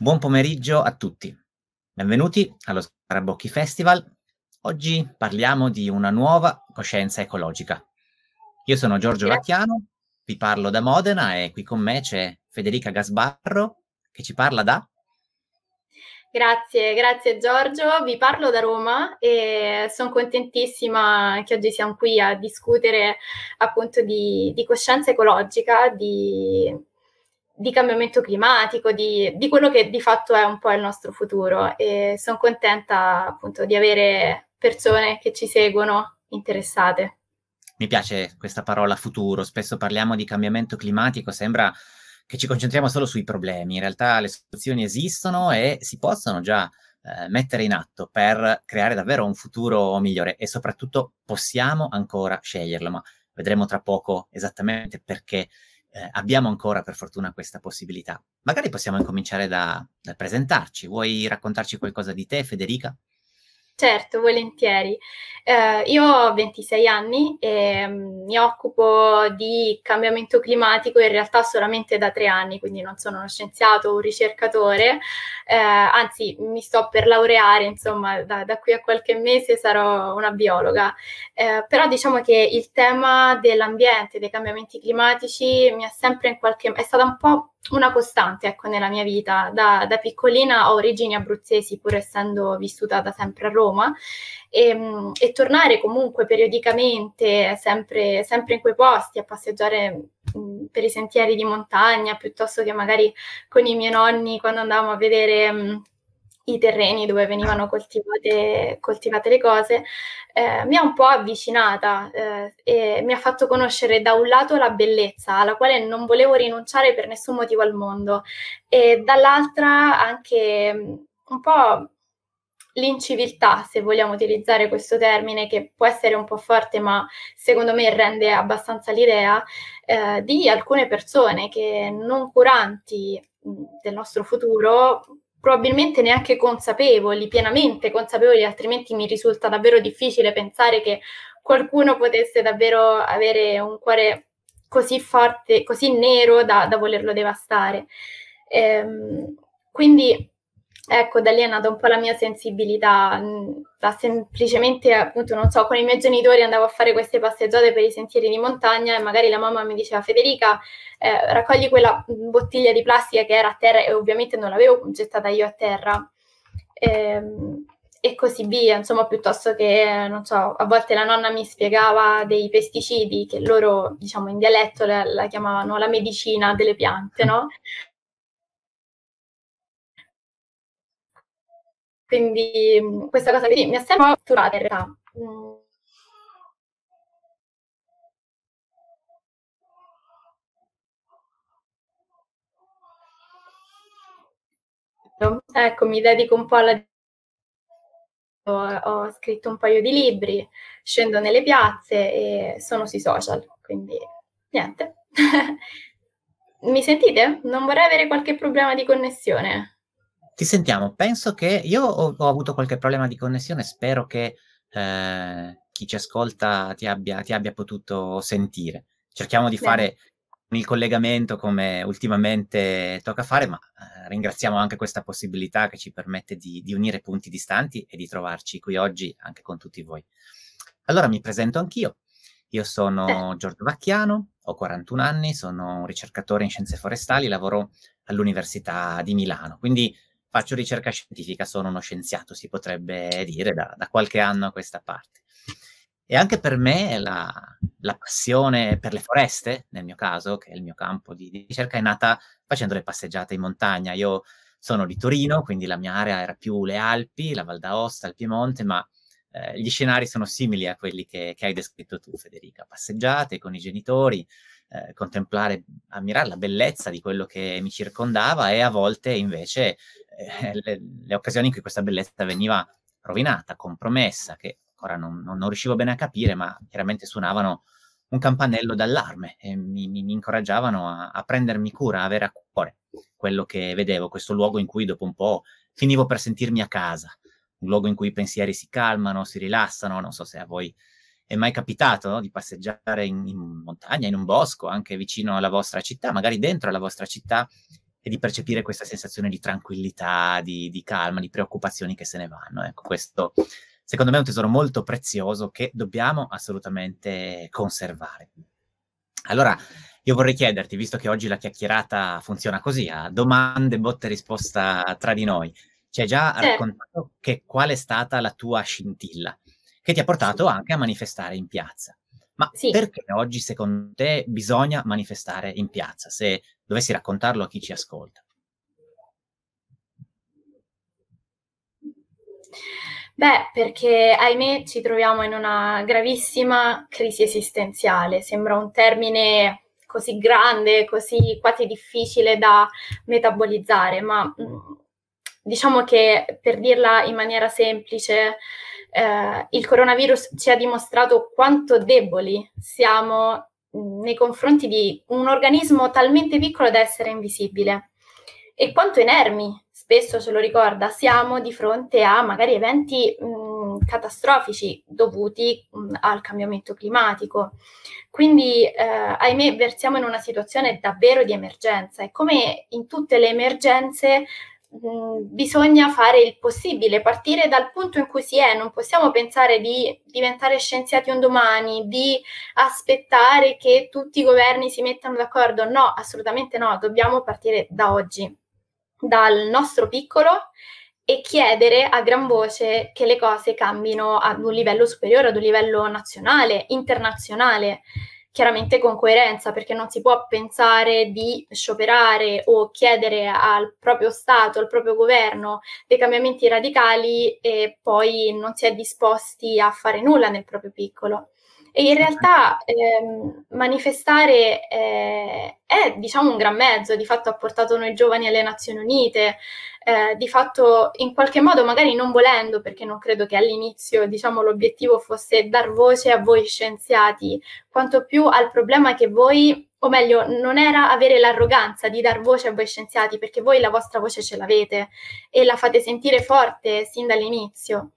Buon pomeriggio a tutti. Benvenuti allo Scarabocchi Festival. Oggi parliamo di una nuova coscienza ecologica. Io sono Giorgio Lattiano, vi parlo da Modena e qui con me c'è Federica Gasbarro che ci parla da... Grazie, grazie Giorgio, vi parlo da Roma e sono contentissima che oggi siamo qui a discutere appunto di, di coscienza ecologica, di di cambiamento climatico, di, di, quello che di fatto è un po' il nostro futuro e sono contenta appunto di avere persone che ci seguono interessate. Mi piace questa parola futuro, spesso parliamo di cambiamento climatico, sembra che ci concentriamo solo sui problemi, in realtà le soluzioni esistono e si possono già eh, mettere in atto per creare davvero un futuro migliore e soprattutto possiamo ancora sceglierlo, ma vedremo tra poco esattamente perché eh, abbiamo ancora per fortuna questa possibilità. Magari possiamo incominciare da, dal presentarci. Vuoi raccontarci qualcosa di te, Federica? Certo, volentieri. Eh, io ho 26 anni e mm, mi occupo di cambiamento climatico in realtà solamente da tre anni, quindi non sono uno scienziato o un ricercatore, eh, anzi mi sto per laureare, insomma da, da, qui a qualche mese sarò una biologa. Eh, però diciamo che il tema dell'ambiente, dei cambiamenti climatici mi ha sempre in qualche... è stata un po' una costante ecco, nella mia vita. Da, da, piccolina ho origini abruzzesi, pur essendo vissuta da sempre a Roma, e, ehm, e tornare comunque periodicamente, sempre, sempre, in quei posti, a passeggiare per i sentieri di montagna, piuttosto che magari con i miei nonni quando andavamo a vedere... Mh, i terreni dove venivano coltivate, coltivate le cose, eh, mi ha un po' avvicinata eh, e mi ha fatto conoscere da un lato la bellezza alla quale non volevo rinunciare per nessun motivo al mondo e dall'altra anche mm, un po' l'inciviltà, se vogliamo utilizzare questo termine, che può essere un po' forte, ma secondo me rende abbastanza l'idea, eh, di alcune persone che non curanti mm, del nostro futuro probabilmente neanche consapevoli, pienamente consapevoli, altrimenti mi risulta davvero difficile pensare che qualcuno potesse davvero avere un cuore così forte, così nero da, da volerlo devastare. Ehm, quindi Ecco, da lì è nata un po' la mia sensibilità, mm, da semplicemente, appunto, non so, con i miei genitori andavo a fare queste passeggiate per i sentieri di montagna e magari la mamma mi diceva Federica, eh, raccogli quella bottiglia di plastica che era a terra e ovviamente non l'avevo gettata io a terra. E, ehm, e così via, insomma, piuttosto che, non so, a volte la nonna mi spiegava dei pesticidi che loro, diciamo, in dialetto la, la chiamavano la medicina delle piante, no? Quindi mm, questa cosa mi ha sempre fatturata in realtà. Mm. Ecco, mi dedico un po' alla... Ho, ho scritto un paio di libri, scendo nelle piazze e sono sui social, quindi niente. mi sentite? Non vorrei avere qualche problema di connessione. Ti sentiamo. Penso che io ho, ho avuto qualche problema di connessione, spero che eh, chi ci ascolta ti abbia, ti abbia potuto sentire. Cerchiamo di Bene. fare il collegamento come ultimamente tocca fare, ma eh, ringraziamo anche questa possibilità che ci permette di, di, unire punti distanti e di trovarci qui oggi anche con tutti voi. Allora mi presento anch'io. Io sono Giorgio Vacchiano, ho 41 anni, sono un ricercatore in scienze forestali, lavoro all'Università di Milano. Quindi faccio ricerca scientifica, sono uno scienziato, si potrebbe dire da, da qualche anno a questa parte. E anche per me la, la, passione per le foreste, nel mio caso, che è il mio campo di, di ricerca, è nata facendo le passeggiate in montagna. Io sono di Torino, quindi la mia area era più le Alpi, la Val d'Aosta, il Piemonte, ma eh, gli scenari sono simili a quelli che, che, hai descritto tu, Federica. Passeggiate con i genitori, eh, contemplare, ammirare la bellezza di quello che mi circondava e a volte invece eh, le, le, occasioni in cui questa bellezza veniva rovinata, compromessa, che ora non, non, non riuscivo bene a capire, ma chiaramente suonavano un campanello d'allarme e mi, mi, mi incoraggiavano a, a, prendermi cura, a avere a cuore quello che vedevo, questo luogo in cui dopo un po' finivo per sentirmi a casa, un luogo in cui i pensieri si calmano, si rilassano, non so se a voi è mai capitato no? di passeggiare in, in, montagna, in un bosco, anche vicino alla vostra città, magari dentro la vostra città, e di percepire questa sensazione di tranquillità, di, di calma, di preoccupazioni che se ne vanno. Ecco, questo secondo me è un tesoro molto prezioso che dobbiamo assolutamente conservare. Allora, io vorrei chiederti, visto che oggi la chiacchierata funziona così, a domande, botte, risposta tra di noi, ci hai già certo. raccontato che qual è stata la tua scintilla, che ti ha portato sì. anche a manifestare in piazza. Ma sì. perché oggi, secondo te, bisogna manifestare in piazza? Se dovessi raccontarlo a chi ci ascolta? Beh, perché ahimè ci troviamo in una gravissima crisi esistenziale, sembra un termine così grande, così quasi difficile da metabolizzare, ma mm, diciamo che per dirla in maniera semplice, eh, il coronavirus ci ha dimostrato quanto deboli siamo nei confronti di un organismo talmente piccolo da essere invisibile. E quanto inermi, spesso ce lo ricorda, siamo di fronte a magari eventi mh, catastrofici dovuti mh, al cambiamento climatico. Quindi, eh, ahimè, versiamo in una situazione davvero di emergenza e come in tutte le emergenze Mm, bisogna fare il possibile, partire dal punto in cui si è, non possiamo pensare di diventare scienziati un domani, di aspettare che tutti i governi si mettano d'accordo, no, assolutamente no, dobbiamo partire da oggi, dal nostro piccolo e chiedere a gran voce che le cose cambino ad un livello superiore, ad un livello nazionale, internazionale chiaramente con coerenza, perché non si può pensare di scioperare o chiedere al proprio Stato, al proprio governo dei cambiamenti radicali e poi non si è disposti a fare nulla nel proprio piccolo. E in realtà ehm, manifestare eh, è diciamo un gran mezzo, di fatto ha portato noi giovani alle Nazioni Unite, eh, di fatto in qualche modo magari non volendo, perché non credo che all'inizio diciamo, l'obiettivo fosse dar voce a voi scienziati, quanto più al problema che voi o meglio, non era avere l'arroganza di dar voce a voi scienziati, perché voi la vostra voce ce l'avete e la fate sentire forte sin dall'inizio.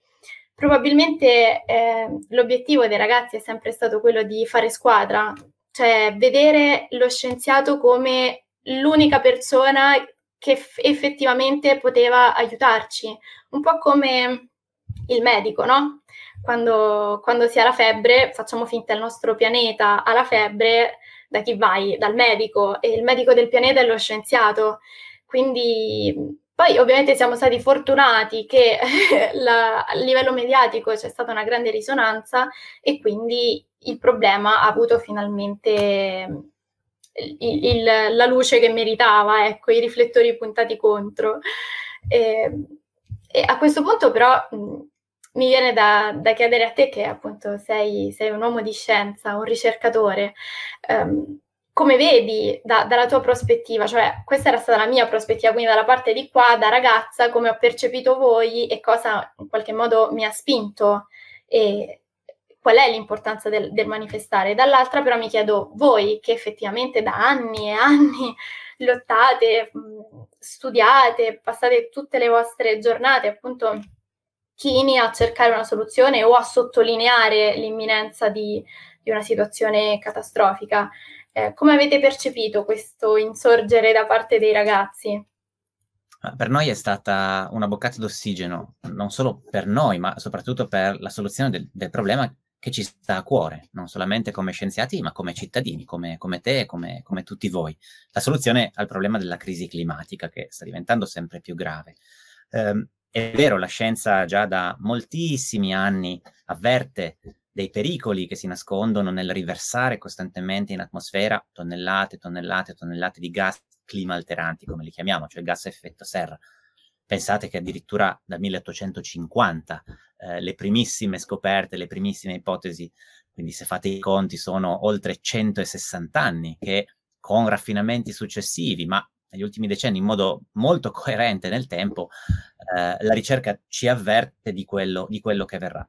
Probabilmente eh, l'obiettivo dei ragazzi è sempre stato quello di fare squadra, cioè vedere lo scienziato come l'unica persona che f- effettivamente poteva aiutarci, un po' come il medico, no? Quando, quando, si ha la febbre, facciamo finta il nostro pianeta ha la febbre, da chi vai? Dal medico, e il medico del pianeta è lo scienziato. Quindi poi ovviamente siamo stati fortunati che la, a livello mediatico c'è stata una grande risonanza e quindi il problema ha avuto finalmente il, il, la luce che meritava, ecco, i riflettori puntati contro. E, e a questo punto però mi viene da, da, chiedere a te che appunto sei, sei, un uomo di scienza, un ricercatore, um, come vedi da, dalla tua prospettiva, cioè questa era stata la mia prospettiva, quindi dalla parte di qua, da ragazza, come ho percepito voi e cosa in qualche modo mi ha spinto e qual è l'importanza del, del manifestare. Dall'altra però mi chiedo voi che effettivamente da anni e anni lottate, studiate, passate tutte le vostre giornate appunto chini a cercare una soluzione o a sottolineare l'imminenza di, di una situazione catastrofica. Eh, come avete percepito questo insorgere da parte dei ragazzi? Ah, per noi è stata una boccata d'ossigeno, non solo per noi, ma soprattutto per la soluzione del, del problema che ci sta a cuore, non solamente come scienziati, ma come cittadini, come, come te e come, come, tutti voi. La soluzione al problema della crisi climatica che sta diventando sempre più grave. Eh, è vero, la scienza già da moltissimi anni avverte dei pericoli che si nascondono nel riversare costantemente in atmosfera tonnellate, tonnellate, tonnellate di gas clima alteranti, come li chiamiamo, cioè gas a effetto serra. Pensate che addirittura dal 1850 eh, le primissime scoperte, le primissime ipotesi, quindi se fate i conti sono oltre 160 anni che con raffinamenti successivi, ma negli ultimi decenni in modo molto coerente nel tempo, eh, la ricerca ci avverte di quello, di quello che verrà.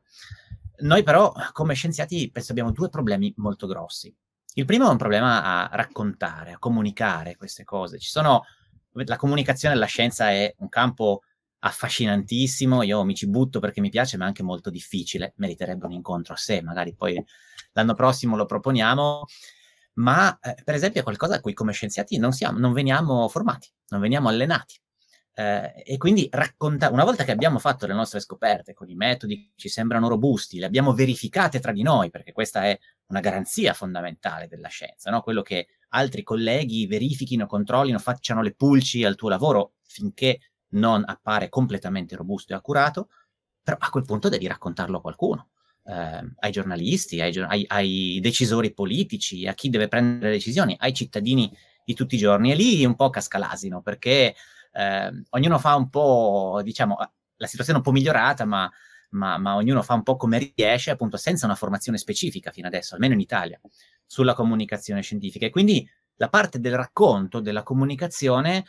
Noi però come scienziati penso abbiamo due problemi molto grossi. Il primo è un problema a raccontare, a comunicare queste cose. Ci sono, la comunicazione della scienza è un campo affascinantissimo, io mi ci butto perché mi piace, ma è anche molto difficile, meriterebbe un incontro a sé, magari poi l'anno prossimo lo proponiamo, ma eh, per esempio è qualcosa a cui come scienziati non, siamo, non veniamo formati, non veniamo allenati. Eh, e quindi raccontare, una volta che abbiamo fatto le nostre scoperte con i metodi che ci sembrano robusti, le abbiamo verificate tra di noi, perché questa è una garanzia fondamentale della scienza, no? quello che altri colleghi verifichino, controllino, facciano le pulci al tuo lavoro finché non appare completamente robusto e accurato, però a quel punto devi raccontarlo a qualcuno. Eh, ai giornalisti, ai, ai, ai, decisori politici, a chi deve prendere le decisioni, ai cittadini di tutti i giorni. E lì un po' casca l'asino, perché eh, ognuno fa un po', diciamo, eh, la situazione è un po' migliorata, ma, ma, ma, ognuno fa un po' come riesce, appunto, senza una formazione specifica fino adesso, almeno in Italia, sulla comunicazione scientifica. E quindi la parte del racconto, della comunicazione,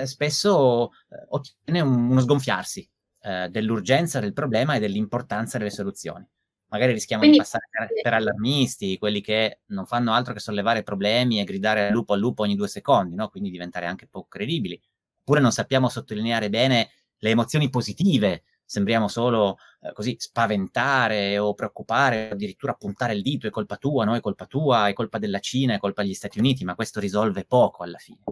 eh, spesso eh, ottiene un, uno sgonfiarsi eh, dell'urgenza del problema e dell'importanza delle soluzioni magari rischiamo Quindi, di passare per allarmisti, quelli che non fanno altro che sollevare problemi e gridare al lupo al lupo ogni due secondi, no? Quindi diventare anche poco credibili oppure non sappiamo sottolineare bene le emozioni positive, sembriamo solo eh, così spaventare o preoccupare, addirittura puntare il dito, è colpa tua, no? È colpa tua, è colpa della Cina, è colpa degli Stati Uniti, ma questo risolve poco alla fine.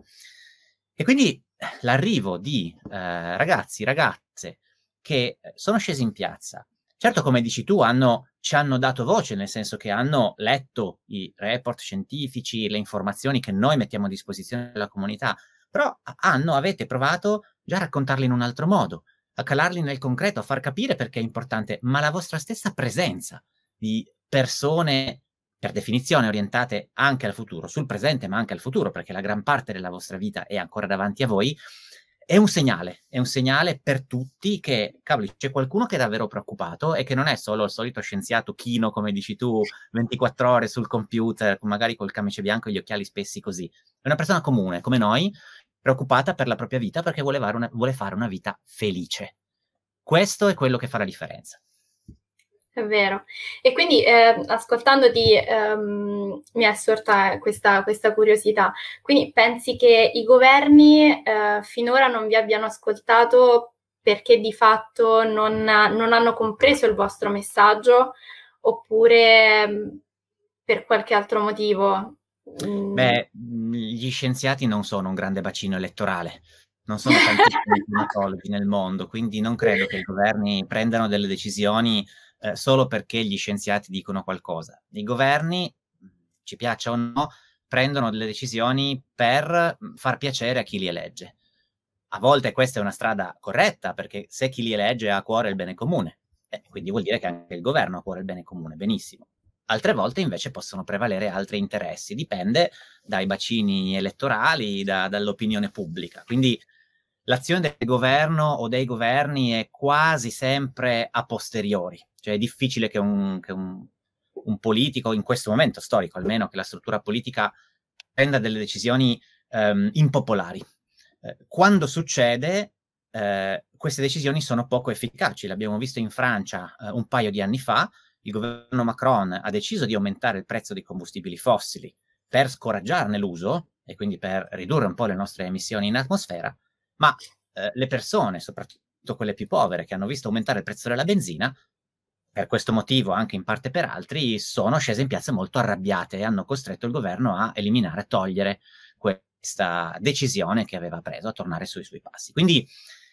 E quindi eh, l'arrivo di eh, ragazzi, ragazze che eh, sono scesi in piazza, certo come dici tu, hanno, ci hanno dato voce, nel senso che hanno letto i report scientifici, le informazioni che noi mettiamo a disposizione della comunità, però hanno, ah, ah, avete provato già a raccontarli in un altro modo, a calarli nel concreto, a far capire perché è importante, ma la vostra stessa presenza di persone per definizione orientate anche al futuro, sul presente ma anche al futuro, perché la gran parte della vostra vita è ancora davanti a voi, è un segnale, è un segnale per tutti che, cavoli, c'è qualcuno che è davvero preoccupato e che non è solo il solito scienziato chino, come dici tu, 24 ore sul computer, magari col camice bianco e gli occhiali spessi così. È una persona comune, come noi, preoccupata per la propria vita perché vuole fare una, vuole fare una vita felice. Questo è quello che fa la differenza. È vero. E quindi eh, ascoltandoti ehm, mi è sorta questa, questa, curiosità. Quindi pensi che i governi eh, finora non vi abbiano ascoltato perché di fatto non, non hanno compreso il vostro messaggio oppure ehm, per qualche altro motivo? Beh, ehm mhmm, gli scienziati non sono un grande bacino elettorale, non sono tantissimi climatologi nel mondo, quindi non credo che i governi prendano delle decisioni eh, solo perché gli scienziati dicono qualcosa. I governi, ci piaccia o no, prendono delle decisioni per mhmm, far piacere a chi li elegge. A volte questa è una strada corretta, perché se chi li elegge ha a cuore il bene comune, eh, quindi vuol dire che anche il governo ha a cuore il bene comune, benissimo altre volte invece possono prevalere altri interessi, dipende dai bacini elettorali, da, dall'opinione pubblica. Quindi l'azione del governo o dei governi è quasi sempre a posteriori, cioè è difficile che un, che un, un politico, in questo momento storico almeno, che la struttura politica prenda delle decisioni ehm, impopolari. Eh, quando succede, eh, queste decisioni sono poco efficaci. L'abbiamo visto in Francia eh, un paio di anni fa, il governo Macron ha deciso di aumentare il prezzo dei combustibili fossili per scoraggiarne l'uso e quindi per ridurre un po' le nostre emissioni in atmosfera, ma eh, le persone, soprattutto quelle più povere, che hanno visto aumentare il prezzo della benzina, per questo motivo, anche in parte per altri, sono scese in piazza molto arrabbiate e hanno costretto il governo a eliminare, a togliere questa decisione che aveva preso, a tornare sui suoi passi. Quindi,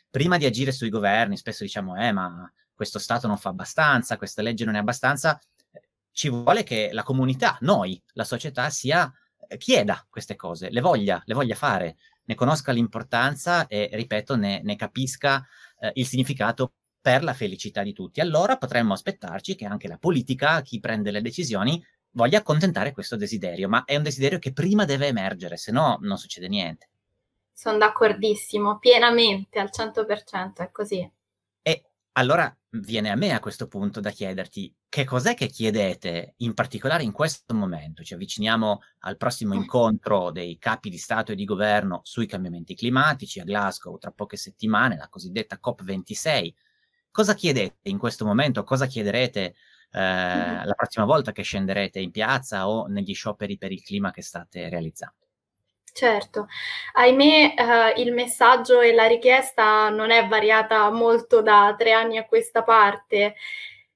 prima di agire sui governi, spesso diciamo, eh, ma questo Stato non fa abbastanza, questa legge non è abbastanza, eh, ci vuole che la comunità, noi, la società, sia, eh, chieda queste cose, le voglia, le voglia fare, ne conosca l'importanza e, ripeto, ne, ne capisca eh, il significato per la felicità di tutti. Allora potremmo aspettarci che anche la politica, chi prende le decisioni, voglia accontentare questo desiderio, ma è un desiderio che prima deve emergere, se no non succede niente. Sono d'accordissimo, pienamente, al 100%, è così. E allora viene a me a questo punto da chiederti che cos'è che chiedete in particolare in questo momento? Ci avviciniamo al prossimo incontro dei capi di Stato e di governo sui cambiamenti climatici a Glasgow tra poche settimane, la cosiddetta COP26. Cosa chiedete in questo momento? Cosa chiederete eh, la prossima volta che scenderete in piazza o negli scioperi per il clima che state realizzando? Certo, ahimè eh, il messaggio e la richiesta non è variata molto da tre anni a questa parte.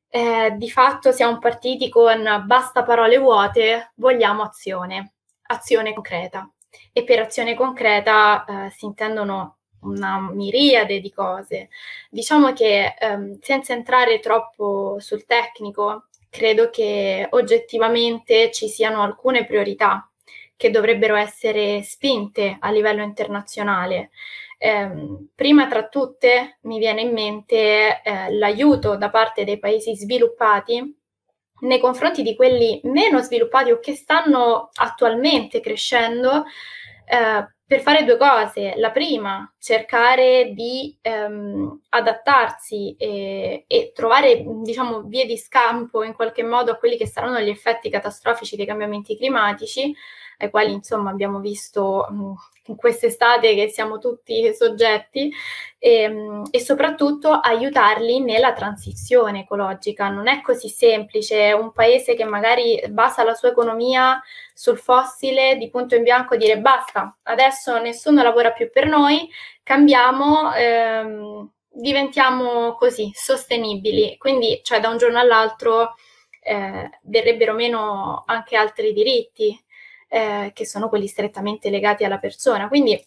Eh, di fatto siamo partiti con basta parole vuote, vogliamo azione, azione concreta. E per azione concreta eh, si intendono una miriade di cose. Diciamo che ehm, senza entrare troppo sul tecnico, credo che oggettivamente ci siano alcune priorità che dovrebbero essere spinte a livello internazionale. Eh, prima tra tutte mi viene in mente eh, l'aiuto da parte dei paesi sviluppati nei confronti di quelli meno sviluppati o che stanno attualmente crescendo eh, per fare due cose. La prima, cercare di ehm, adattarsi e, e, trovare, diciamo, vie di scampo in qualche modo a quelli che saranno gli effetti catastrofici dei cambiamenti climatici ai quali insomma abbiamo visto mh, mm, quest'estate che siamo tutti soggetti e, ehm, mh, e, soprattutto aiutarli nella transizione ecologica. Non è così semplice un paese che magari basa la sua economia sul fossile di punto in bianco dire basta, adesso nessuno lavora più per noi, cambiamo. Ehm, diventiamo così sostenibili, quindi cioè da un giorno all'altro eh, verrebbero meno anche altri diritti eh, che sono quelli strettamente legati alla persona. Quindi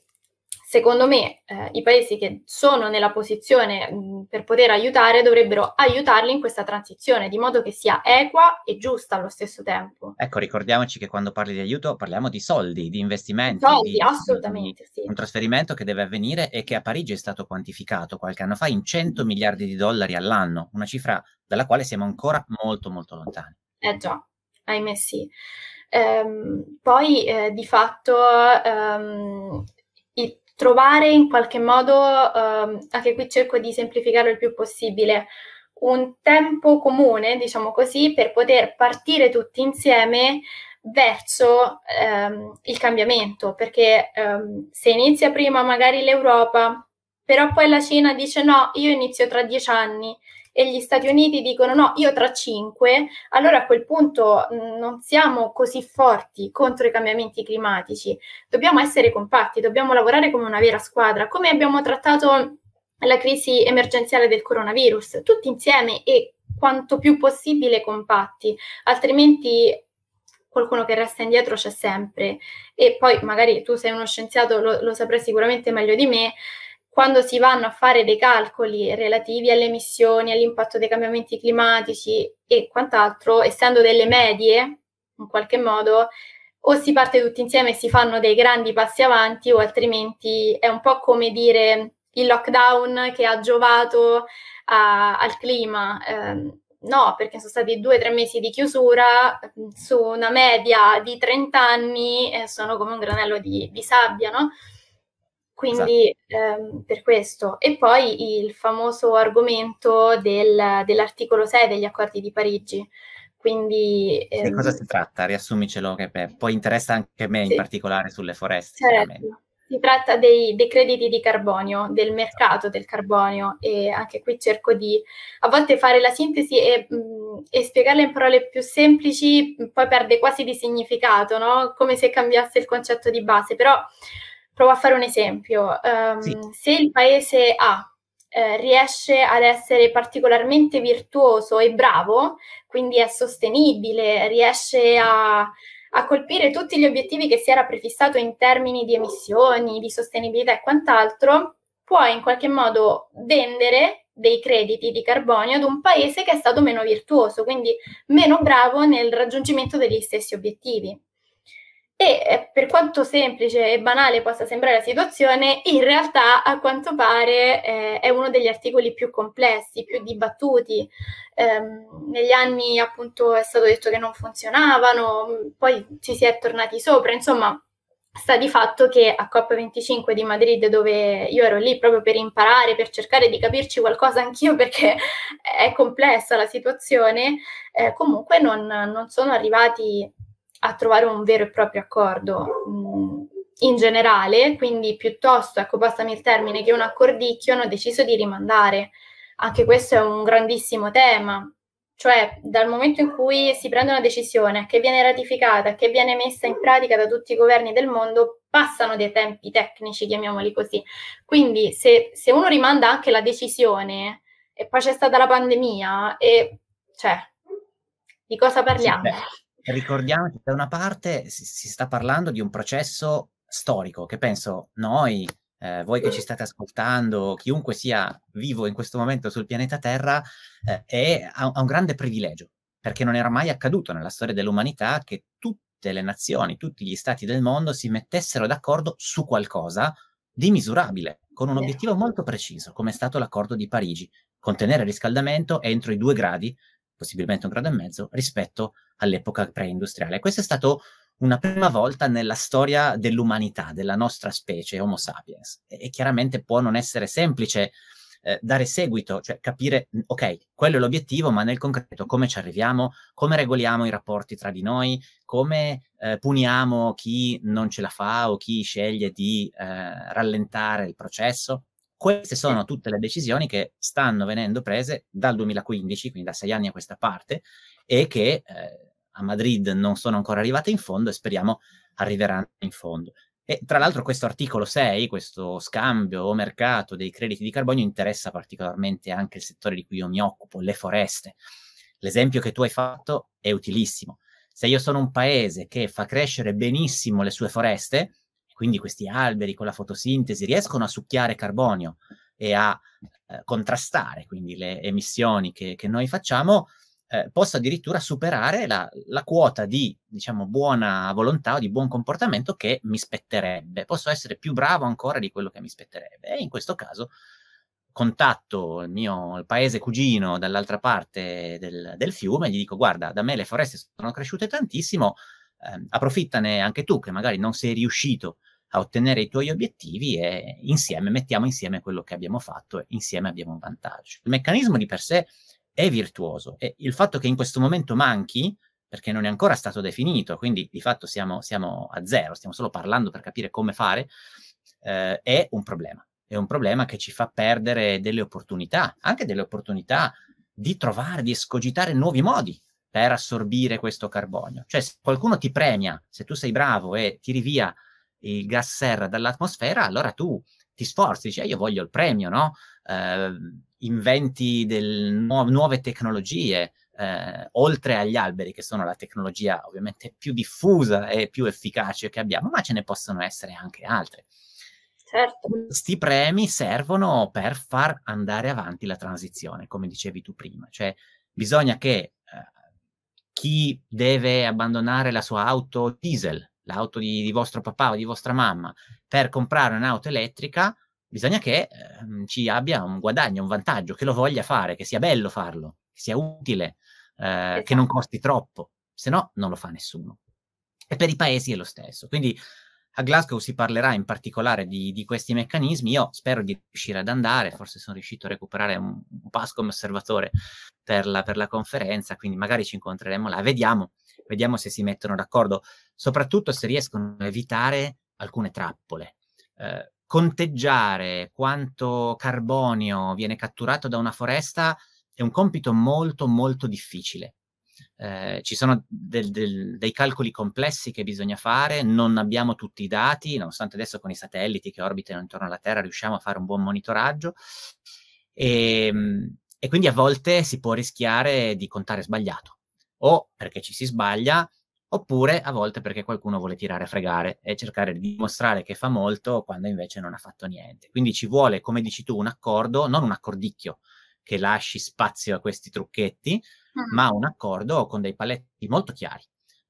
secondo me eh, i paesi che sono nella posizione mh, per poter aiutare dovrebbero aiutarli in questa transizione, di modo che sia equa e giusta allo stesso tempo. Ecco, ricordiamoci che quando parli di aiuto parliamo di soldi, di investimenti. Soldi, di, assolutamente, di, sì. Un trasferimento che deve avvenire e che a Parigi è stato quantificato qualche anno fa in 100 miliardi di dollari all'anno, una cifra dalla quale siamo ancora molto molto lontani. Eh già, ahimè sì. Ehm, poi eh, di fatto ehm, il trovare in qualche modo, ehm, anche qui cerco di semplificarlo il più possibile, un tempo comune, diciamo così, per poter partire tutti insieme verso ehm, il cambiamento, perché ehm, se inizia prima magari l'Europa, però poi la Cina dice no, io inizio tra dieci anni, e gli Stati Uniti dicono no, io tra cinque, allora a quel punto mm, non siamo così forti contro i cambiamenti climatici. Dobbiamo essere compatti, dobbiamo lavorare come una vera squadra, come abbiamo trattato la crisi emergenziale del coronavirus, tutti insieme e quanto più possibile compatti, altrimenti qualcuno che resta indietro c'è sempre. E poi magari tu sei uno scienziato, lo, lo saprai sicuramente meglio di me, quando si vanno a fare dei calcoli relativi alle emissioni, all'impatto dei cambiamenti climatici e quant'altro, essendo delle medie, in qualche modo, o si parte tutti insieme e si fanno dei grandi passi avanti, o altrimenti è un po' come dire il lockdown che ha giovato a, al clima. Eh, no, perché sono stati due o tre mesi di chiusura, mm, su una media di 30 anni eh, sono come un granello di, di sabbia, no? Quindi esatto. ehm, per questo. E poi il famoso argomento del, dell'articolo 6 degli accordi di Parigi. Quindi, ehm... Di cosa si tratta? Riassumicelo, che beh, poi interessa anche a me sì. in particolare sulle foreste. Certo. Si tratta dei, dei, crediti di carbonio, del mercato del carbonio e anche qui cerco di a volte fare la sintesi e, mh, mm, e spiegarla in parole più semplici, poi perde quasi di significato, no? come se cambiasse il concetto di base, però Provo a fare un esempio. Um, sì. Se il paese A eh, riesce ad essere particolarmente virtuoso e bravo, quindi è sostenibile, riesce a, a, colpire tutti gli obiettivi che si era prefissato in termini di emissioni, di sostenibilità e quant'altro, può in qualche modo vendere dei crediti di carbonio ad un paese che è stato meno virtuoso, quindi meno bravo nel raggiungimento degli stessi obiettivi. E eh, per quanto semplice e banale possa sembrare la situazione, in realtà a quanto pare eh, è uno degli articoli più complessi, più dibattuti. Eh, negli anni appunto è stato detto che non funzionavano, poi ci si è tornati sopra, insomma sta di fatto che a COP25 di Madrid, dove io ero lì proprio per imparare, per cercare di capirci qualcosa anch'io perché è complessa la situazione, eh, comunque non, non, sono arrivati a trovare un vero e proprio accordo mh, mm, in generale, quindi piuttosto, ecco, passami il termine, che un accordicchio hanno deciso di rimandare. Anche questo è un grandissimo tema, cioè dal momento in cui si prende una decisione che viene ratificata, che viene messa in pratica da tutti i governi del mondo, passano dei tempi tecnici, chiamiamoli così. Quindi se, se uno rimanda anche la decisione e poi c'è stata la pandemia e cioè di cosa parliamo? Sì, ricordiamoci, da una parte si, si, sta parlando di un processo storico che penso noi, eh, voi che ci state ascoltando, chiunque sia vivo in questo momento sul pianeta Terra, eh, è, ha, ha un grande privilegio, perché non era mai accaduto nella storia dell'umanità che tutte le nazioni, tutti gli stati del mondo si mettessero d'accordo su qualcosa di misurabile, con un obiettivo molto preciso, come è stato l'accordo di Parigi, contenere il riscaldamento entro i due gradi possibilmente un grado e mezzo, rispetto all'epoca preindustriale. Questa è stata una prima volta nella storia dell'umanità, della nostra specie, Homo sapiens. E, chiaramente può non essere semplice eh, dare seguito, cioè capire, mm, ok, quello è l'obiettivo, ma nel concreto come ci arriviamo, come regoliamo i rapporti tra di noi, come eh, puniamo chi non ce la fa o chi sceglie di eh, rallentare il processo. Queste sono tutte le decisioni che stanno venendo prese dal 2015, quindi da sei anni a questa parte, e che eh, a Madrid non sono ancora arrivate in fondo e speriamo arriveranno in fondo. E tra l'altro questo articolo 6, questo scambio o mercato dei crediti di carbonio interessa particolarmente anche il settore di cui io mi occupo, le foreste. L'esempio che tu hai fatto è utilissimo. Se io sono un paese che fa crescere benissimo le sue foreste, quindi questi alberi con la fotosintesi riescono a succhiare carbonio e a eh, contrastare quindi le emissioni che, che noi facciamo, eh, possa addirittura superare la, la, quota di diciamo, buona volontà o di buon comportamento che mi spetterebbe. Posso essere più bravo ancora di quello che mi spetterebbe. E in questo caso contatto il mio il paese cugino dall'altra parte del, del fiume e gli dico guarda, da me le foreste sono cresciute tantissimo, eh, approfittane anche tu che magari non sei riuscito a ottenere i tuoi obiettivi e insieme mettiamo insieme quello che abbiamo fatto e insieme abbiamo un vantaggio. Il meccanismo di per sé è virtuoso e il fatto che in questo momento manchi, perché non è ancora stato definito, quindi di fatto siamo, siamo a zero, stiamo solo parlando per capire come fare, eh, è un problema. È un problema che ci fa perdere delle opportunità, anche delle opportunità di trovare, di escogitare nuovi modi per assorbire questo carbonio. Cioè se qualcuno ti premia, se tu sei bravo e tiri via il gas serra dall'atmosfera, allora tu ti sforzi, dici, eh, io voglio il premio, no? Eh, inventi del, nu- nuove tecnologie, eh, oltre agli alberi, che sono la tecnologia ovviamente più diffusa e più efficace che abbiamo, ma ce ne possono essere anche altre. Certo. Questi premi servono per far andare avanti la transizione, come dicevi tu prima, cioè bisogna che chi deve abbandonare la sua auto diesel, l'auto di, di vostro papà o di vostra mamma, per comprare un'auto elettrica, bisogna che eh, ci abbia un guadagno, un vantaggio, che lo voglia fare, che sia bello farlo, che sia utile, eh, esatto. che non esatto. costi troppo, se no non lo fa nessuno. E per i paesi è lo stesso. Quindi a Glasgow si parlerà in particolare di, di, questi meccanismi. Io spero di riuscire ad andare, forse sono riuscito a recuperare un, un pass come osservatore per la, per la, conferenza, quindi magari ci incontreremo là. Vediamo, vediamo se si mettono d'accordo, soprattutto se riescono a evitare alcune trappole. Eh, conteggiare quanto carbonio viene catturato da una foresta è un compito molto molto difficile eh, ci sono del, del, dei calcoli complessi che bisogna fare, non abbiamo tutti i dati, nonostante adesso con i satelliti che orbitano intorno alla Terra riusciamo a fare un buon monitoraggio. E, ehm, e quindi a volte si può rischiare di contare sbagliato, o perché ci si sbaglia, oppure a volte perché qualcuno vuole tirare a fregare e cercare di dimostrare che fa molto quando invece non ha fatto niente. Quindi ci vuole, come dici tu, un accordo, non un accordicchio, che lasci spazio a questi trucchetti, mm. ma un accordo con dei paletti molto chiari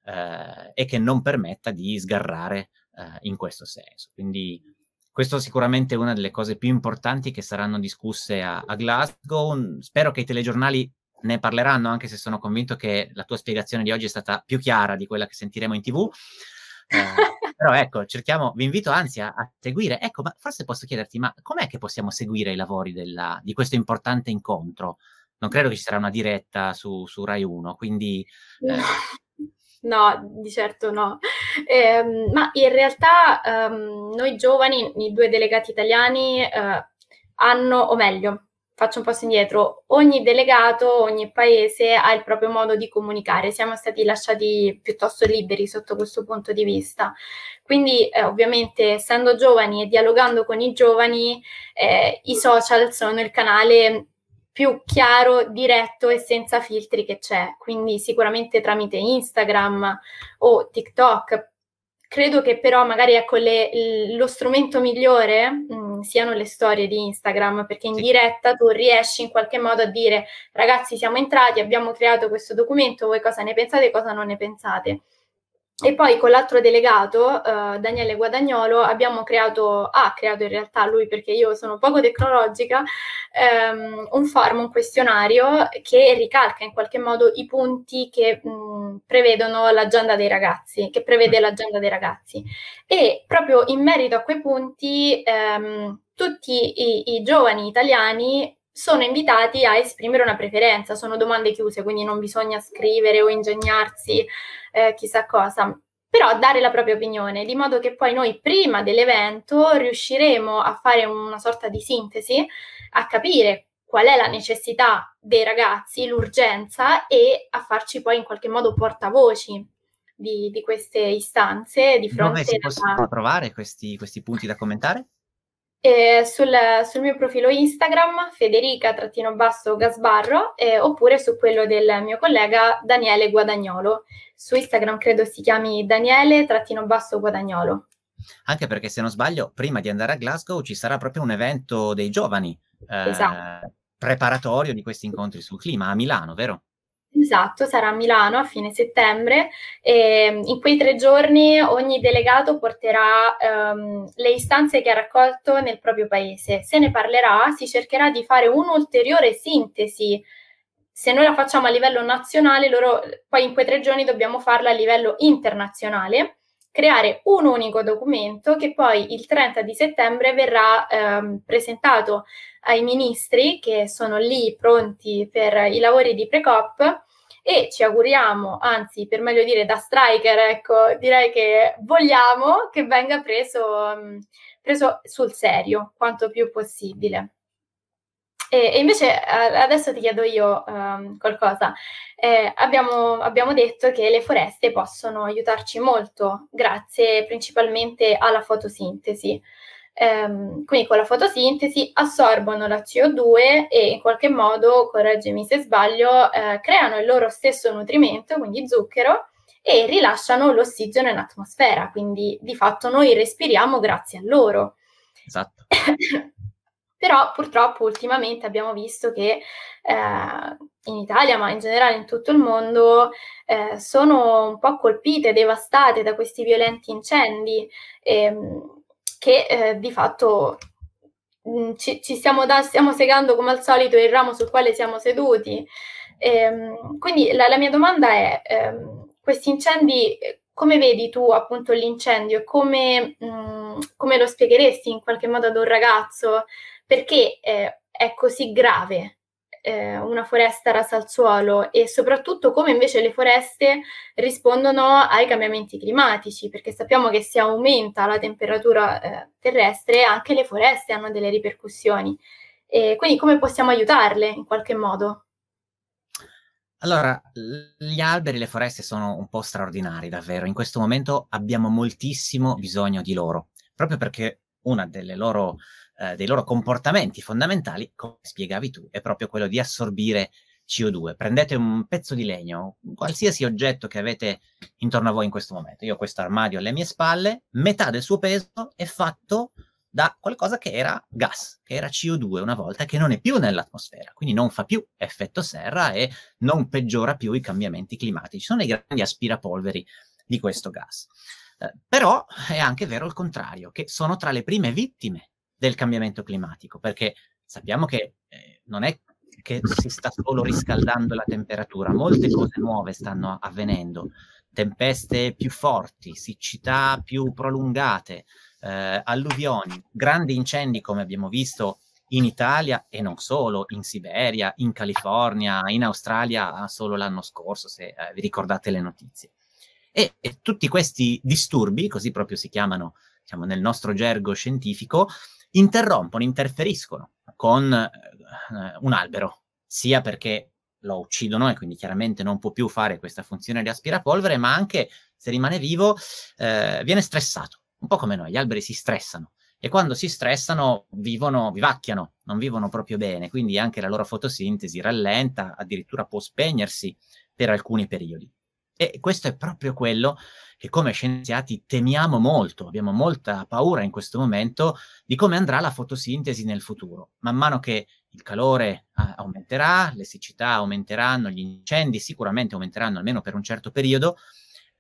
eh, e che non permetta di sgarrare eh, in questo senso. Quindi questo è sicuramente una delle cose più importanti che saranno discusse a, a Glasgow. Spero che i telegiornali ne parleranno, anche se sono convinto che la tua spiegazione di oggi è stata più chiara di quella che sentiremo in tv. Eh, Però ecco, cerchiamo, vi invito anzi a, a, seguire. Ecco, ma forse posso chiederti, ma com'è che possiamo seguire i lavori della, di questo importante incontro? Non credo che ci sarà una diretta su, su Rai 1, quindi... Eh... No, di certo no. Eh, ma in realtà ehm, noi giovani, i due delegati italiani, eh, hanno, o meglio, faccio un passo indietro, ogni delegato, ogni paese ha il proprio modo di comunicare, siamo stati lasciati piuttosto liberi sotto questo punto di vista. Quindi eh, ovviamente essendo giovani e dialogando con i giovani, eh, i social sono il canale più chiaro, diretto e senza filtri che c'è, quindi sicuramente tramite Instagram o TikTok. Credo che però magari ecco le, lo strumento migliore, mh, mm, siano le storie di Instagram, perché in sì. diretta tu riesci in qualche modo a dire ragazzi siamo entrati, abbiamo creato questo documento, voi cosa ne pensate e cosa non ne pensate. E poi con l'altro delegato, eh, Daniele Guadagnolo, abbiamo creato, ha creato in realtà lui perché io sono poco tecnologica, ehm, un form, un questionario che ricalca in qualche modo i punti che mh, mm, prevedono l'agenda dei ragazzi, che prevede mm. l'agenda dei ragazzi. E proprio in merito a quei punti, ehm, tutti i, i giovani italiani sono invitati a esprimere una preferenza, sono domande chiuse, quindi non bisogna scrivere o ingegnarsi eh, chissà cosa, però dare la propria opinione, di modo che poi noi prima dell'evento riusciremo a fare una sorta di sintesi, a capire qual è la necessità dei ragazzi, l'urgenza e a farci poi in qualche modo portavoci di, di queste istanze di fronte Dove si possono alla... trovare questi, questi punti da commentare? eh, sul, sul, mio profilo Instagram Federica-Gasbarro eh, oppure su quello del mio collega Daniele Guadagnolo. Su Instagram credo si chiami Daniele-Guadagnolo. Anche perché se non sbaglio, prima di andare a Glasgow ci sarà proprio un evento dei giovani eh, esatto. preparatorio di questi incontri sul clima a Milano, vero? Esatto, sarà a Milano a fine settembre e mm, in quei tre giorni ogni delegato porterà ehm, le istanze che ha raccolto nel proprio paese. Se ne parlerà, si cercherà di fare un'ulteriore sintesi. Se noi la facciamo a livello nazionale, loro, poi in quei tre giorni dobbiamo farla a livello internazionale, creare un unico documento che poi il 30 di settembre verrà ehm, presentato ai ministri che sono lì pronti per i lavori di Precop e ci auguriamo, anzi per meglio dire da striker, ecco, direi che vogliamo che venga preso, mm, preso sul serio quanto più possibile. E, invece adesso ti chiedo io um, qualcosa. Eh, abbiamo, abbiamo, detto che le foreste possono aiutarci molto, grazie principalmente alla fotosintesi ehm, quindi con la fotosintesi assorbono la CO2 e in qualche modo, correggimi se sbaglio, eh, creano il loro stesso nutrimento, quindi zucchero, e rilasciano l'ossigeno in atmosfera, quindi di fatto noi respiriamo grazie a loro. Esatto. Però purtroppo ultimamente abbiamo visto che eh, in Italia, ma in generale in tutto il mondo, eh, sono un po' colpite, devastate da questi violenti incendi. E, ehm, che eh, di fatto mh, mm, ci, ci stiamo, da, stiamo, segando come al solito il ramo sul quale siamo seduti. Ehm, quindi la, la, mia domanda è, ehm, questi incendi, come vedi tu appunto l'incendio e come, mm, come, lo spiegheresti in qualche modo ad un ragazzo? Perché eh, è così grave eh, una foresta rasa al suolo e soprattutto come invece le foreste rispondono ai cambiamenti climatici, perché sappiamo che se aumenta la temperatura eh, terrestre anche le foreste hanno delle ripercussioni. E quindi come possiamo aiutarle in qualche modo? Allora, gli alberi e le foreste sono un po' straordinari, davvero. In questo momento abbiamo moltissimo bisogno di loro, proprio perché una delle loro eh, dei loro comportamenti fondamentali, come spiegavi tu, è proprio quello di assorbire CO2. Prendete un pezzo di legno, qualsiasi oggetto che avete intorno a voi in questo momento. Io ho questo armadio alle mie spalle, metà del suo peso è fatto da qualcosa che era gas, che era CO2 una volta, che non è più nell'atmosfera, quindi non fa più effetto serra e non peggiora più i cambiamenti climatici. Sono i grandi aspirapolveri di questo gas. Eh, però è anche vero il contrario, che sono tra le prime vittime del cambiamento climatico, perché sappiamo che eh, non è che si sta solo riscaldando la temperatura, molte cose nuove stanno avvenendo, tempeste più forti, siccità più prolungate, eh, alluvioni, grandi incendi come abbiamo visto in Italia e non solo, in Siberia, in California, in Australia solo l'anno scorso, se eh, vi ricordate le notizie. E, e, tutti questi disturbi, così proprio si chiamano diciamo, nel nostro gergo scientifico, interrompono, interferiscono con eh, un albero, sia perché lo uccidono e quindi chiaramente non può più fare questa funzione di aspirapolvere, ma anche se rimane vivo eh, viene stressato, un po' come noi, gli alberi si stressano e quando si stressano vivono, vivacchiano, non vivono proprio bene, quindi anche la loro fotosintesi rallenta, addirittura può spegnersi per alcuni periodi. E questo è proprio quello che come scienziati temiamo molto, abbiamo molta paura in questo momento di come andrà la fotosintesi nel futuro. Man mano che il calore ah, aumenterà, le siccità aumenteranno, gli incendi sicuramente aumenteranno almeno per un certo periodo,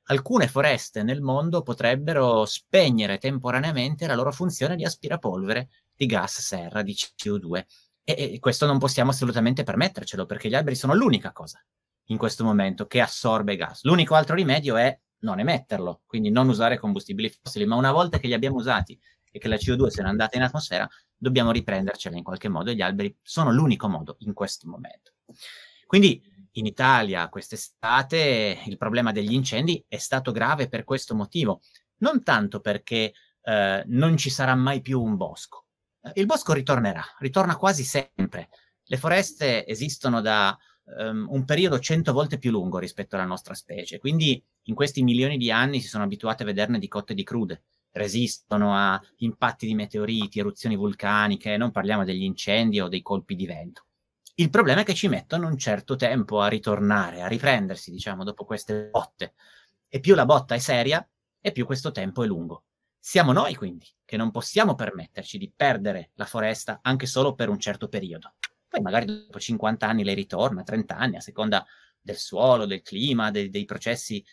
alcune foreste nel mondo potrebbero spegnere temporaneamente la loro funzione di aspirapolvere di gas serra, di CO2. E, questo non possiamo assolutamente permettercelo perché gli alberi sono l'unica cosa in questo momento che assorbe gas. L'unico altro rimedio è non emetterlo, quindi non usare combustibili fossili, ma una volta che li abbiamo usati e che la CO2 se n'è andata in atmosfera, dobbiamo riprendercela in qualche modo e gli alberi sono l'unico modo in questo momento. Quindi in Italia quest'estate il problema degli incendi è stato grave per questo motivo, non tanto perché eh, non ci sarà mai più un bosco. Il bosco ritornerà, ritorna quasi sempre. Le foreste esistono da um, un periodo cento volte più lungo rispetto alla nostra specie. Quindi in questi milioni di anni si sono abituate a vederne di cotte e di crude. Resistono a impatti di meteoriti, eruzioni vulcaniche, non parliamo degli incendi o dei colpi di vento. Il problema è che ci mettono un certo tempo a ritornare, a riprendersi, diciamo, dopo queste botte. E più la botta è seria, e più questo tempo è lungo. Siamo noi, quindi, che non possiamo permetterci di perdere la foresta anche solo per un certo periodo poi magari dopo 50 anni lei ritorna, 30 anni, a seconda del suolo, del clima, de- dei processi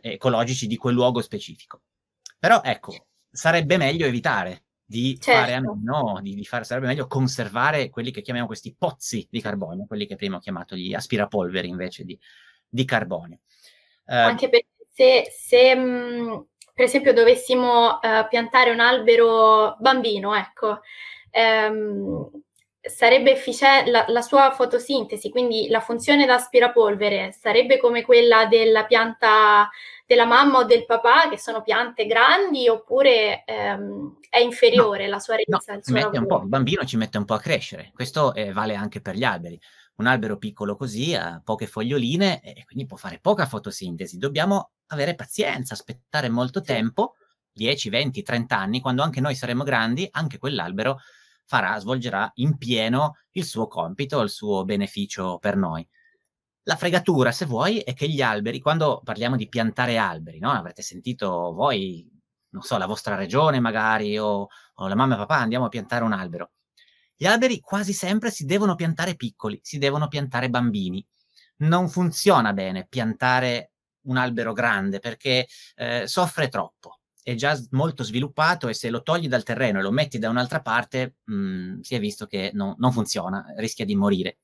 ecologici di quel luogo specifico. Però ecco, sarebbe meglio evitare di certo. fare a meno, di, di fare, sarebbe meglio conservare quelli che chiamiamo questi pozzi di carbonio, quelli che prima ho chiamato gli aspirapolveri invece di, di carbonio. Eh, Anche perché se, se mh, mm, per esempio dovessimo uh, piantare un albero bambino, ecco, ehm, sarebbe efficiente la, la, sua fotosintesi, quindi la funzione da aspirapolvere sarebbe come quella della pianta della mamma o del papà, che sono piante grandi, oppure ehm, è inferiore no, la sua resa? No, il, il, bambino ci mette un po' a crescere, questo eh, vale anche per gli alberi. Un albero piccolo così ha poche foglioline e quindi può fare poca fotosintesi. Dobbiamo avere pazienza, aspettare molto tempo, 10, 20, 30 anni, quando anche noi saremo grandi, anche quell'albero farà, svolgerà in pieno il suo compito, il suo beneficio per noi. La fregatura, se vuoi, è che gli alberi, quando parliamo di piantare alberi, no? avrete sentito voi, non so, la vostra regione magari, o, o la mamma e papà, andiamo a piantare un albero. Gli alberi quasi sempre si devono piantare piccoli, si devono piantare bambini. Non funziona bene piantare un albero grande perché eh, soffre troppo è già molto sviluppato e se lo togli dal terreno e lo metti da un'altra parte, mh, mhmm, si è visto che no, non funziona, rischia di morire.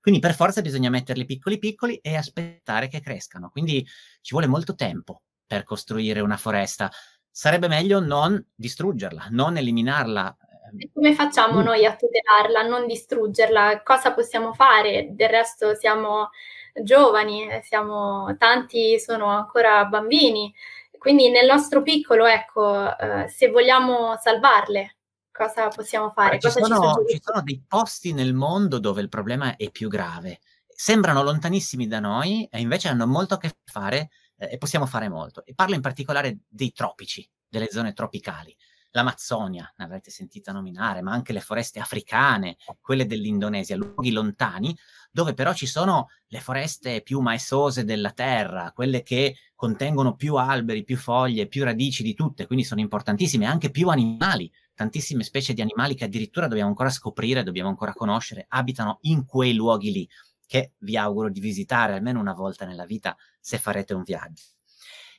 Quindi per forza bisogna metterli piccoli piccoli e aspettare che crescano. Quindi ci vuole molto tempo per costruire una foresta. Sarebbe meglio non distruggerla, non eliminarla. Ehm, e come facciamo mm. noi a tutelarla, a non distruggerla? Cosa possiamo fare? Del resto siamo giovani, siamo, tanti sono ancora bambini quindi nel nostro piccolo, ecco, eh, se vogliamo salvarle, cosa possiamo fare? Cosa ci, sono, ci, ci sono dei posti nel mondo dove il problema è più grave. Sembrano lontanissimi da noi e invece hanno molto a che fare eh, e possiamo fare molto. E parlo in particolare dei tropici, delle zone tropicali l'Amazzonia, ne avrete sentita nominare, ma anche le foreste africane, quelle dell'Indonesia, luoghi lontani, dove però ci sono le foreste più maestose della terra, quelle che contengono più alberi, più foglie, più radici di tutte, quindi sono importantissime, anche più animali, tantissime specie di animali che addirittura dobbiamo ancora scoprire, dobbiamo ancora conoscere, abitano in quei luoghi lì, che vi auguro di visitare almeno una volta nella vita se farete un viaggio.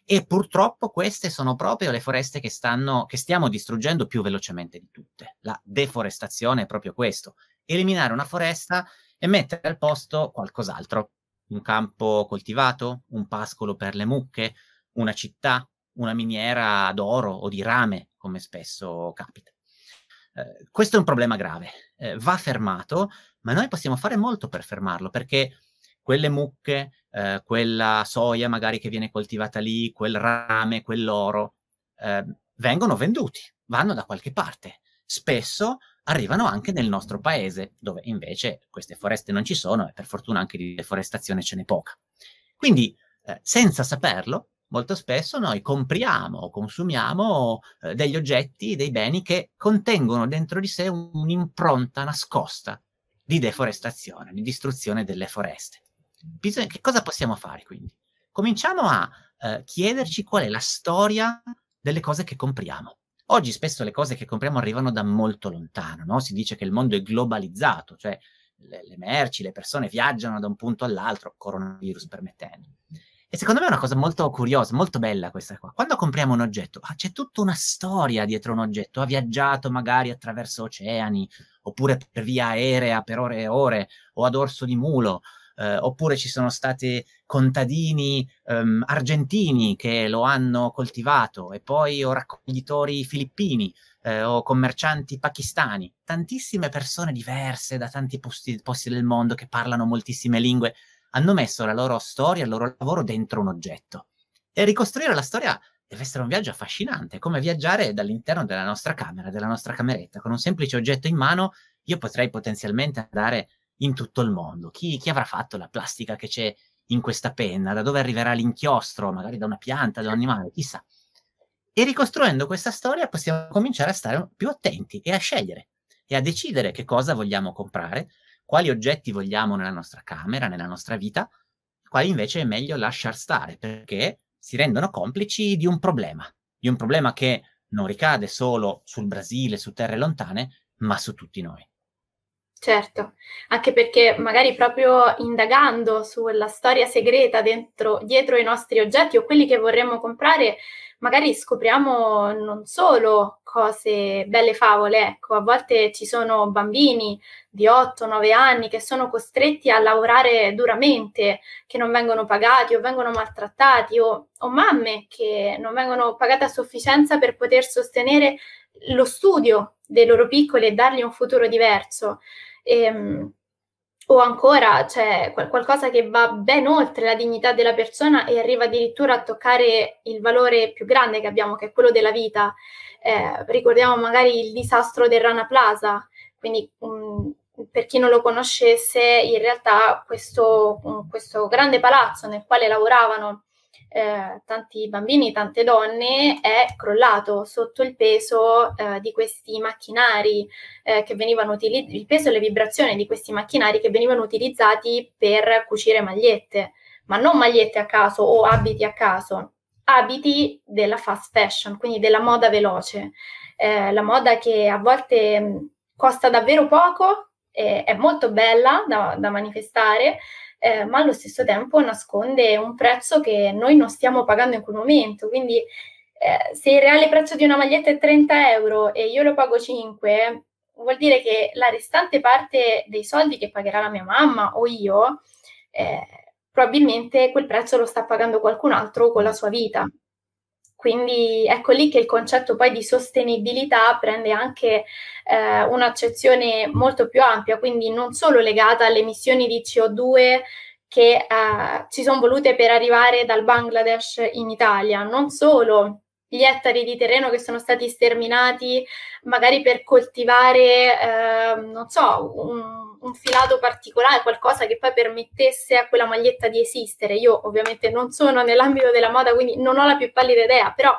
E purtroppo queste sono proprio le foreste che, stanno, che stiamo distruggendo più velocemente di tutte. La deforestazione è proprio questo, eliminare una foresta e mettere al posto qualcos'altro, un campo coltivato, un pascolo per le mucche, una città, una miniera d'oro o di rame, come spesso capita. Eh, questo è un problema grave, eh, va fermato, ma noi possiamo fare molto per fermarlo perché quelle mucche, eh, quella soia magari che viene coltivata lì, quel rame, quell'oro, eh, vengono venduti, vanno da qualche parte. Spesso arrivano anche nel nostro paese, dove invece queste foreste non ci sono e per fortuna anche di deforestazione ce n'è poca. Quindi, eh, senza saperlo, molto spesso noi compriamo o consumiamo eh, degli oggetti, dei beni che contengono dentro di sé un'impronta nascosta di deforestazione, di distruzione delle foreste bisogna, che cosa possiamo fare quindi? Cominciamo a eh, chiederci qual è la storia delle cose che compriamo. Oggi spesso le cose che compriamo arrivano da molto lontano, no? si dice che il mondo è globalizzato, cioè le, le merci, le persone viaggiano da un punto all'altro, coronavirus permettendo. E secondo me è una cosa molto curiosa, molto bella questa qua. Quando compriamo un oggetto, ah, c'è tutta una storia dietro un oggetto, ha viaggiato magari attraverso oceani, oppure per via aerea per ore e ore, o ad orso di mulo, eh, oppure ci sono stati contadini ehm, argentini che lo hanno coltivato e poi o raccoglitori filippini eh, o commercianti pakistani, tantissime persone diverse da tanti posti, posti del mondo che parlano moltissime lingue hanno messo la loro storia, il loro lavoro dentro un oggetto. E ricostruire la storia deve essere un viaggio affascinante, come viaggiare dall'interno della nostra camera, della nostra cameretta. Con un semplice oggetto in mano io potrei potenzialmente andare in tutto il mondo. Chi, chi, avrà fatto la plastica che c'è in questa penna? Da dove arriverà l'inchiostro? Magari da una pianta, da un animale, chissà. E ricostruendo questa storia possiamo cominciare a stare più attenti e a scegliere e a decidere che cosa vogliamo comprare, quali oggetti vogliamo nella nostra camera, nella nostra vita, quali invece è meglio lasciar stare perché si rendono complici di un problema, di un problema che non ricade solo sul Brasile, su terre lontane, ma su tutti noi. Certo, anche perché magari proprio indagando sulla storia segreta dentro, dietro i nostri oggetti o quelli che vorremmo comprare, magari scopriamo non solo cose, belle favole, ecco, a volte ci sono bambini di 8-9 anni che sono costretti a lavorare duramente, che non vengono pagati o vengono maltrattati, o, o mamme che non vengono pagate a sufficienza per poter sostenere lo studio dei loro piccoli e dargli un futuro diverso. E, ehm, o ancora cioè, qualcosa che va ben oltre la dignità della persona e arriva addirittura a toccare il valore più grande che abbiamo, che è quello della vita. Eh, ricordiamo magari il disastro del Rana Plaza, quindi um, per chi non lo conoscesse, in realtà questo, um, questo grande palazzo nel quale lavoravano eh, tanti bambini, tante donne, è crollato sotto il peso eh, di questi macchinari eh, che venivano utilizzati, il peso e le vibrazioni di questi macchinari che venivano utilizzati per cucire magliette, ma non magliette a caso o abiti a caso, abiti della fast fashion, quindi della moda veloce, eh, la moda che a volte costa davvero poco, è molto bella da, da manifestare eh, ma allo stesso tempo nasconde un prezzo che noi non stiamo pagando in quel momento. Quindi eh, se il reale prezzo di una maglietta è 30 euro e io lo pago 5, vuol dire che la restante parte dei soldi che pagherà la mia mamma o io, eh, probabilmente quel prezzo lo sta pagando qualcun altro con la sua vita. Quindi ecco lì che il concetto poi di sostenibilità prende anche eh, un'accezione molto più ampia, quindi non solo legata alle emissioni di CO2 che eh, ci sono volute per arrivare dal Bangladesh in Italia, non solo gli ettari di terreno che sono stati sterminati magari per coltivare, eh, non so, un, un filato particolare, qualcosa che poi permettesse a quella maglietta di esistere. Io ovviamente non sono nell'ambito della moda, quindi non ho la più pallida idea, però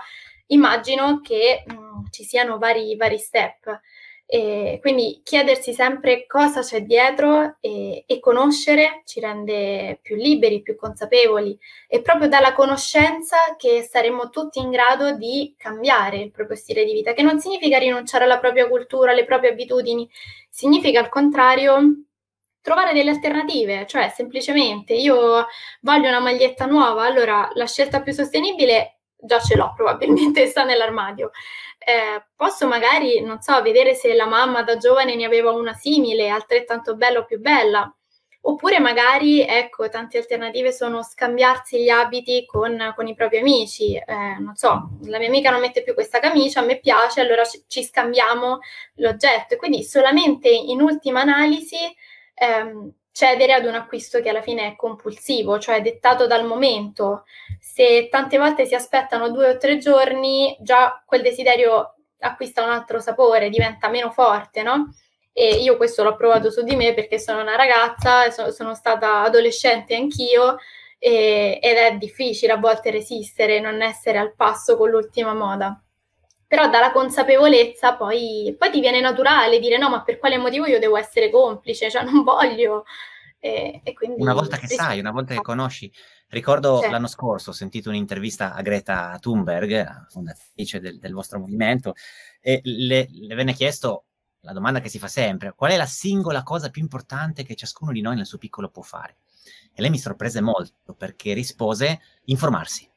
immagino che mh, mm, ci siano vari, vari step. E quindi chiedersi sempre cosa c'è dietro e, e, conoscere ci rende più liberi, più consapevoli. È proprio dalla conoscenza che saremo tutti in grado di cambiare il proprio stile di vita, che non significa rinunciare alla propria cultura, alle proprie abitudini, significa al contrario trovare delle alternative, cioè semplicemente io voglio una maglietta nuova, allora la scelta più sostenibile già ce l'ho, probabilmente sta nell'armadio eh, posso magari, non so, vedere se la mamma da giovane ne aveva una simile, altrettanto bella o più bella. Oppure magari, ecco, tante alternative sono scambiarsi gli abiti con, con i propri amici. Eh, non so, la mia amica non mette più questa camicia, a me piace, allora ci, scambiamo l'oggetto. E quindi solamente in ultima analisi ehm, cedere ad un acquisto che alla fine è compulsivo, cioè dettato dal momento. Se tante volte si aspettano due o tre giorni, già quel desiderio acquista un altro sapore, diventa meno forte, no? E io questo l'ho provato su di me perché sono una ragazza, so- sono stata adolescente anch'io e- ed è difficile a volte resistere, non essere al passo con l'ultima moda però dalla consapevolezza poi, poi, ti viene naturale dire no, ma per quale motivo io devo essere complice, cioè non voglio. E, e quindi, una volta che sai, una volta che conosci. Ricordo certo. l'anno scorso ho sentito un'intervista a Greta Thunberg, fondatrice del, del vostro movimento, e le, le venne chiesto la domanda che si fa sempre, qual è la singola cosa più importante che ciascuno di noi nel suo piccolo può fare? E lei mi sorprese molto perché rispose informarsi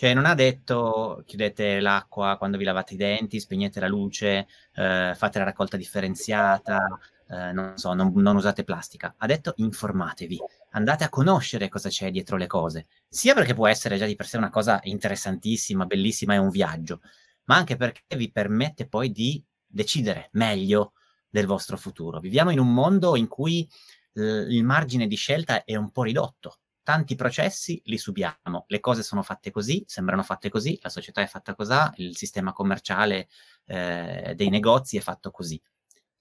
cioè, non ha detto chiudete l'acqua quando vi lavate i denti, spegnete la luce, eh, fate la raccolta differenziata, eh, non so, non, non, usate plastica. Ha detto informatevi, andate a conoscere cosa c'è dietro le cose, sia perché può essere già di per sé una cosa interessantissima, bellissima, è un viaggio, ma anche perché vi permette poi di decidere meglio del vostro futuro. Viviamo in un mondo in cui eh, il margine di scelta è un po' ridotto tanti processi li subiamo, le cose sono fatte così, sembrano fatte così, la società è fatta così, il sistema commerciale eh, dei negozi è fatto così.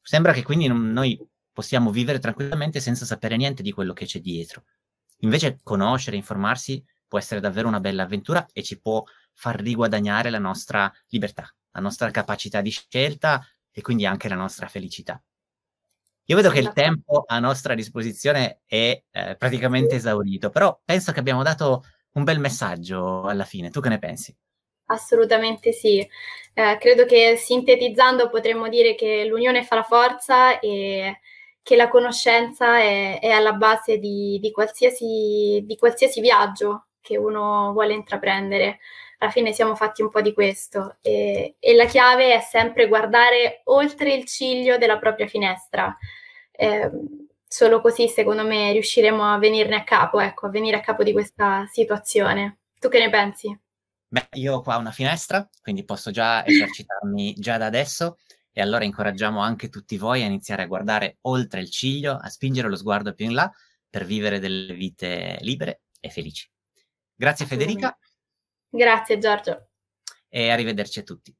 Sembra che quindi non, noi possiamo vivere tranquillamente senza sapere niente di quello che c'è dietro. Invece conoscere, informarsi può essere davvero una bella avventura e ci può far riguadagnare la nostra libertà, la nostra capacità di scelta e quindi anche la nostra felicità. Io vedo che il esatto. tempo a nostra disposizione è eh, praticamente esaurito, però penso che abbiamo dato un bel messaggio alla fine. Tu che ne pensi? Assolutamente sì. Eh, credo che sintetizzando potremmo dire che l'unione fa la forza e che la conoscenza è, è alla base di, di, qualsiasi, di qualsiasi viaggio che uno vuole intraprendere alla fine siamo fatti un po' di questo e, e, la chiave è sempre guardare oltre il ciglio della propria finestra eh, solo così secondo me riusciremo a venirne a capo, ecco, a venire a capo di questa situazione. Tu che ne pensi? Beh, io ho qua una finestra, quindi posso già esercitarmi già da adesso e allora incoraggiamo anche tutti voi a iniziare a guardare oltre il ciglio, a spingere lo sguardo più in là per vivere delle vite libere e felici. Grazie Federica. Grazie Giorgio. E arrivederci a tutti.